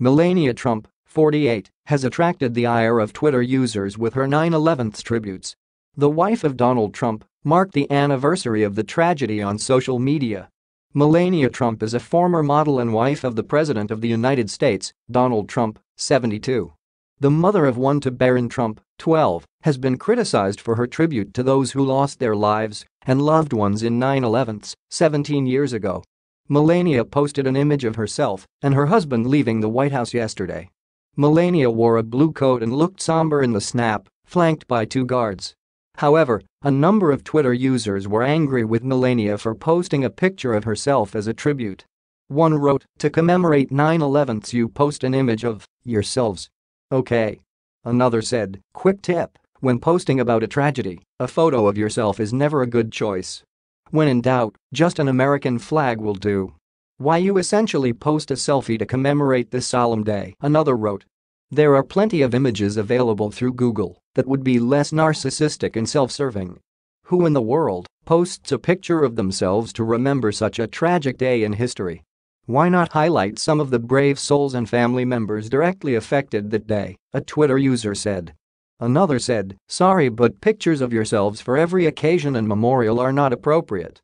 Melania Trump, 48, has attracted the ire of Twitter users with her 9/11 tributes. The wife of Donald Trump marked the anniversary of the tragedy on social media. Melania Trump is a former model and wife of the President of the United States, Donald Trump, 72. The mother of one to Barron Trump, 12, has been criticized for her tribute to those who lost their lives and loved ones in 9 11, 17 years ago. Melania posted an image of herself and her husband leaving the White House yesterday. Melania wore a blue coat and looked somber in the snap, flanked by two guards. However, a number of Twitter users were angry with Melania for posting a picture of herself as a tribute. One wrote, to commemorate 9-11 you post an image of yourselves. Okay. Another said, quick tip, when posting about a tragedy, a photo of yourself is never a good choice. When in doubt, just an American flag will do. Why you essentially post a selfie to commemorate this solemn day, another wrote. There are plenty of images available through Google that would be less narcissistic and self-serving. Who in the world posts a picture of themselves to remember such a tragic day in history? Why not highlight some of the brave souls and family members directly affected that day, a Twitter user said. Another said, Sorry, but pictures of yourselves for every occasion and memorial are not appropriate.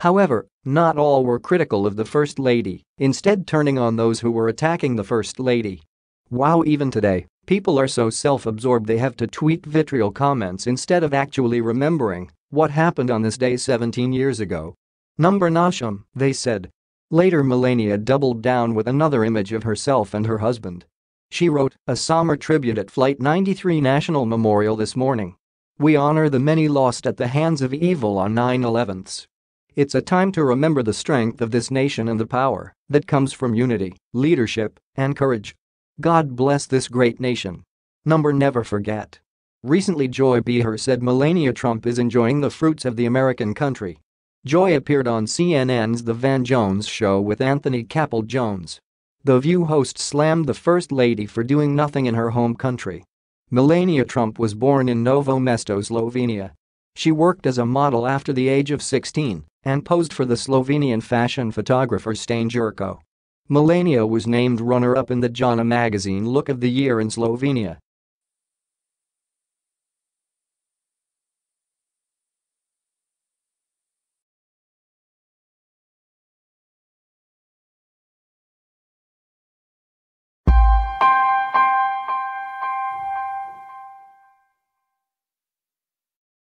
However, not all were critical of the First Lady, instead, turning on those who were attacking the First Lady. Wow, even today, people are so self absorbed they have to tweet vitriol comments instead of actually remembering what happened on this day 17 years ago. Number Nasham, they said. Later, Melania doubled down with another image of herself and her husband she wrote, a somber tribute at Flight 93 National Memorial this morning. We honor the many lost at the hands of evil on 9-11s. It's a time to remember the strength of this nation and the power that comes from unity, leadership, and courage. God bless this great nation. Number never forget. Recently Joy Behar said Melania Trump is enjoying the fruits of the American country. Joy appeared on CNN's The Van Jones Show with Anthony Capel Jones, the View host slammed the First Lady for doing nothing in her home country. Melania Trump was born in Novo Mesto, Slovenia. She worked as a model after the age of 16 and posed for the Slovenian fashion photographer Stane Jerko. Melania was named runner-up in the Jana magazine Look of the Year in Slovenia